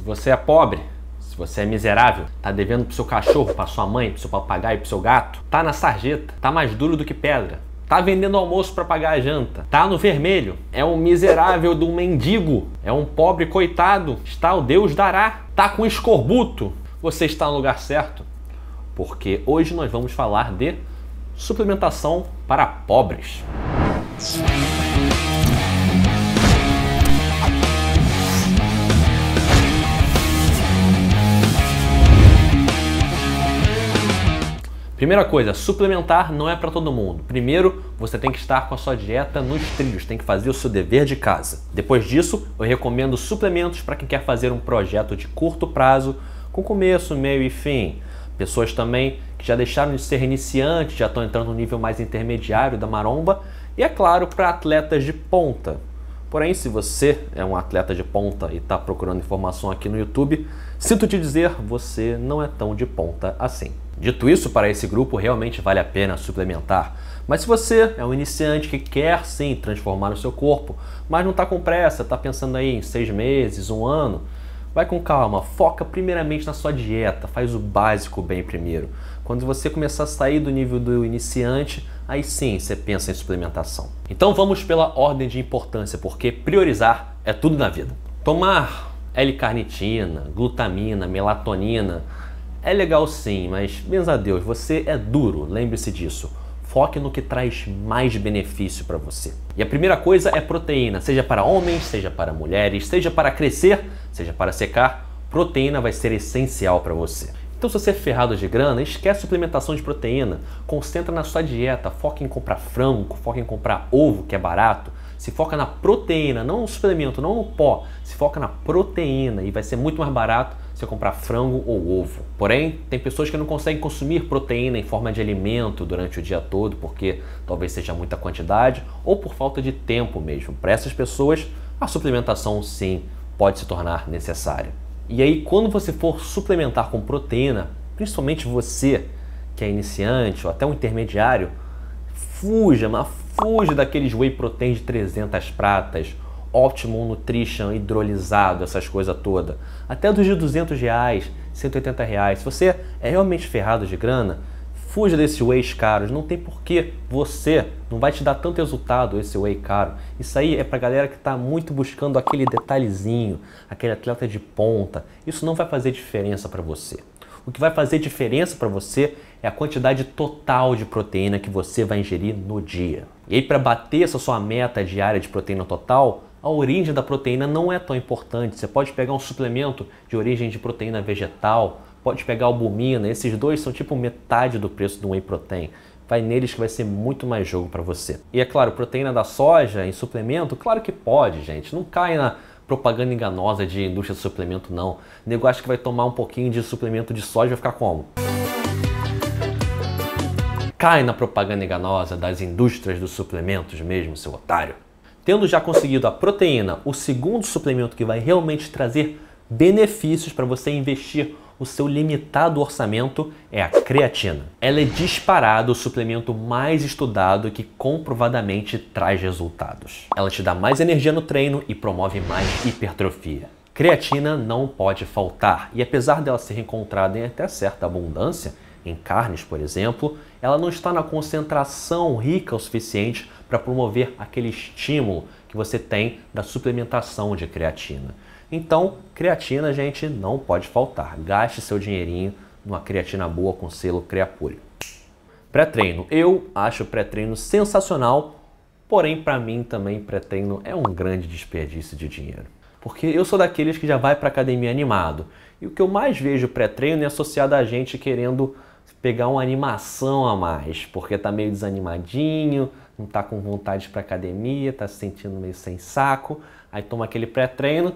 Se você é pobre, se você é miserável, tá devendo pro seu cachorro, pra sua mãe, pro seu papagaio, pro seu gato, tá na sarjeta, tá mais duro do que pedra. Tá vendendo almoço para pagar a janta. Tá no vermelho. É um miserável de um mendigo. É um pobre coitado. Está o Deus dará. Tá com escorbuto. Você está no lugar certo. Porque hoje nós vamos falar de suplementação para pobres. Primeira coisa, suplementar não é para todo mundo. Primeiro, você tem que estar com a sua dieta nos trilhos, tem que fazer o seu dever de casa. Depois disso, eu recomendo suplementos para quem quer fazer um projeto de curto prazo, com começo, meio e fim. Pessoas também que já deixaram de ser iniciantes, já estão entrando no nível mais intermediário da maromba, e é claro, para atletas de ponta. Porém, se você é um atleta de ponta e está procurando informação aqui no YouTube, sinto te dizer, você não é tão de ponta assim. Dito isso, para esse grupo realmente vale a pena suplementar. Mas se você é um iniciante que quer sim transformar o seu corpo, mas não está com pressa, está pensando aí em seis meses, um ano, vai com calma, foca primeiramente na sua dieta, faz o básico bem primeiro. Quando você começar a sair do nível do iniciante, aí sim você pensa em suplementação. Então vamos pela ordem de importância, porque priorizar é tudo na vida. Tomar L-carnitina, glutamina, melatonina, é legal sim, mas menos a Deus, você é duro, lembre-se disso. Foque no que traz mais benefício para você. E a primeira coisa é proteína, seja para homens, seja para mulheres, seja para crescer, seja para secar, proteína vai ser essencial para você. Então, se você é ferrado de grana, esquece suplementação de proteína, concentra na sua dieta, foca em comprar frango, foca em comprar ovo, que é barato, se foca na proteína, não no suplemento, não no pó, se foca na proteína e vai ser muito mais barato você comprar frango ou ovo. Porém, tem pessoas que não conseguem consumir proteína em forma de alimento durante o dia todo, porque talvez seja muita quantidade ou por falta de tempo mesmo. Para essas pessoas, a suplementação sim pode se tornar necessária. E aí, quando você for suplementar com proteína, principalmente você que é iniciante ou até um intermediário, fuja, mas fuja daqueles whey protein de 300 pratas Optimum Nutrition, hidrolisado, essas coisas todas. Até dos de 200 reais, 180 reais. Se você é realmente ferrado de grana, fuja desses whey caros. Não tem porquê você, não vai te dar tanto resultado esse whey caro. Isso aí é pra galera que está muito buscando aquele detalhezinho, aquele atleta de ponta. Isso não vai fazer diferença para você. O que vai fazer diferença para você é a quantidade total de proteína que você vai ingerir no dia. E aí, para bater essa sua meta diária de proteína total, a origem da proteína não é tão importante. Você pode pegar um suplemento de origem de proteína vegetal, pode pegar albumina, esses dois são tipo metade do preço do whey protein. Vai neles que vai ser muito mais jogo para você. E é claro, proteína da soja em suplemento, claro que pode, gente. Não cai na propaganda enganosa de indústria de suplemento, não. O nego acha que vai tomar um pouquinho de suplemento de soja e vai ficar como? Cai na propaganda enganosa das indústrias dos suplementos mesmo, seu otário. Tendo já conseguido a proteína, o segundo suplemento que vai realmente trazer benefícios para você investir o seu limitado orçamento é a creatina. Ela é disparado o suplemento mais estudado que comprovadamente traz resultados. Ela te dá mais energia no treino e promove mais hipertrofia. Creatina não pode faltar, e apesar dela ser encontrada em até certa abundância, em carnes, por exemplo, ela não está na concentração rica o suficiente para promover aquele estímulo que você tem da suplementação de creatina. Então, creatina, gente, não pode faltar. Gaste seu dinheirinho numa creatina boa com selo Creapure. Pré-treino. Eu acho pré-treino sensacional, porém, para mim também pré-treino é um grande desperdício de dinheiro. Porque eu sou daqueles que já vai para academia animado. E o que eu mais vejo pré-treino é associado a gente querendo pegar uma animação a mais, porque tá meio desanimadinho, não está com vontade para academia, está se sentindo meio sem saco, aí toma aquele pré-treino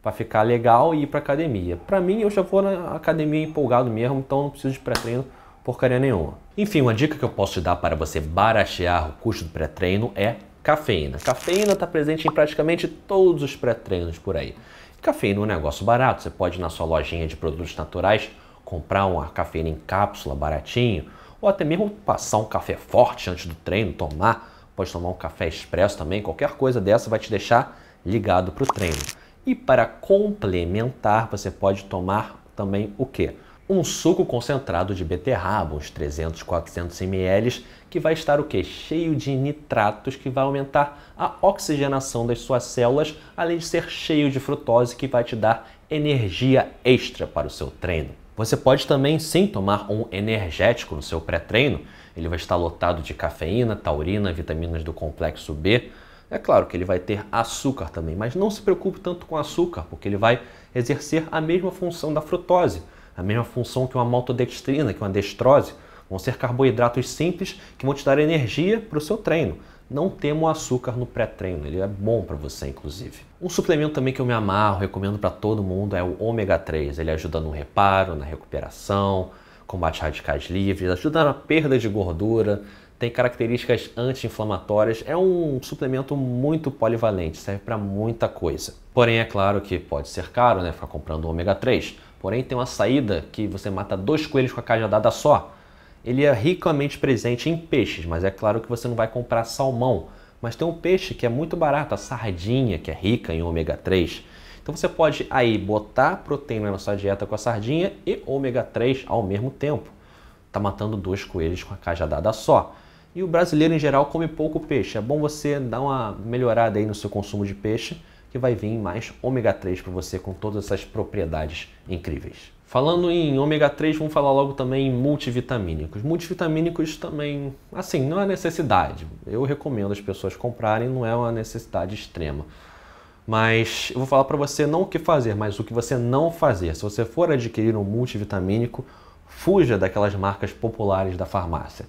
para ficar legal e ir para academia. Para mim, eu já vou na academia empolgado mesmo, então não preciso de pré-treino porcaria nenhuma. Enfim, uma dica que eu posso te dar para você baratear o custo do pré-treino é cafeína. Cafeína está presente em praticamente todos os pré-treinos por aí. Cafeína é um negócio barato, você pode ir na sua lojinha de produtos naturais comprar uma cafeína em cápsula baratinho, ou até mesmo passar um café forte antes do treino, tomar, pode tomar um café expresso também, qualquer coisa dessa vai te deixar ligado para o treino. E para complementar, você pode tomar também o quê? Um suco concentrado de beterraba, uns 300, 400 ml, que vai estar o quê? Cheio de nitratos, que vai aumentar a oxigenação das suas células, além de ser cheio de frutose, que vai te dar energia extra para o seu treino. Você pode também sim tomar um energético no seu pré-treino. Ele vai estar lotado de cafeína, taurina, vitaminas do complexo B. É claro que ele vai ter açúcar também, mas não se preocupe tanto com açúcar, porque ele vai exercer a mesma função da frutose, a mesma função que uma maltodextrina, que uma destrose. Vão ser carboidratos simples que vão te dar energia para o seu treino. Não temo açúcar no pré-treino, ele é bom para você, inclusive. Um suplemento também que eu me amarro, recomendo para todo mundo, é o ômega 3. Ele ajuda no reparo, na recuperação, combate radicais livres, ajuda na perda de gordura, tem características anti-inflamatórias. É um suplemento muito polivalente, serve para muita coisa. Porém, é claro que pode ser caro, né? Ficar comprando o ômega 3. Porém, tem uma saída que você mata dois coelhos com a cajadada só ele é ricamente presente em peixes, mas é claro que você não vai comprar salmão. Mas tem um peixe que é muito barato, a sardinha, que é rica em ômega 3. Então você pode aí botar proteína na sua dieta com a sardinha e ômega 3 ao mesmo tempo. Tá matando dois coelhos com a cajadada só. E o brasileiro em geral come pouco peixe. É bom você dar uma melhorada aí no seu consumo de peixe que vai vir mais ômega 3 para você com todas essas propriedades incríveis. Falando em ômega 3, vamos falar logo também em multivitamínicos. Multivitamínicos também, assim, não é necessidade. Eu recomendo as pessoas comprarem, não é uma necessidade extrema. Mas eu vou falar para você não o que fazer, mas o que você não fazer. Se você for adquirir um multivitamínico, fuja daquelas marcas populares da farmácia.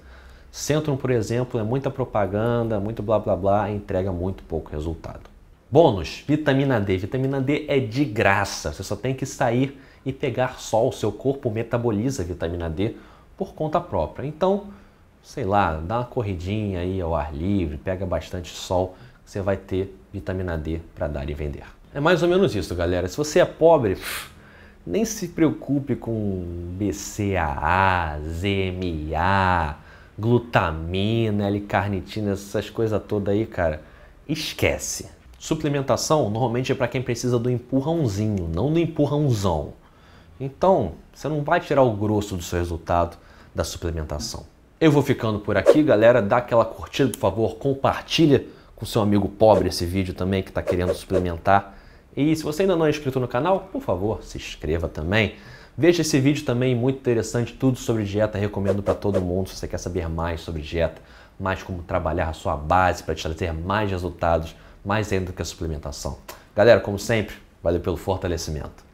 Centrum, por exemplo, é muita propaganda, muito blá blá blá e entrega muito pouco resultado. Bônus: vitamina D. Vitamina D é de graça. Você só tem que sair e pegar sol. Seu corpo metaboliza vitamina D por conta própria. Então, sei lá, dá uma corridinha aí ao ar livre, pega bastante sol, você vai ter vitamina D para dar e vender. É mais ou menos isso, galera. Se você é pobre, nem se preocupe com BCAA, ZMA, glutamina, L-carnitina, essas coisas todas aí, cara. Esquece. Suplementação normalmente é para quem precisa do empurrãozinho, não do empurrãozão. Então, você não vai tirar o grosso do seu resultado da suplementação. Eu vou ficando por aqui, galera. Dá aquela curtida, por favor, compartilha com seu amigo pobre esse vídeo também que está querendo suplementar. E se você ainda não é inscrito no canal, por favor, se inscreva também. Veja esse vídeo também muito interessante, tudo sobre dieta, recomendo para todo mundo se você quer saber mais sobre dieta, mais como trabalhar a sua base para te trazer mais resultados mais ainda do que a suplementação. Galera, como sempre, valeu pelo fortalecimento.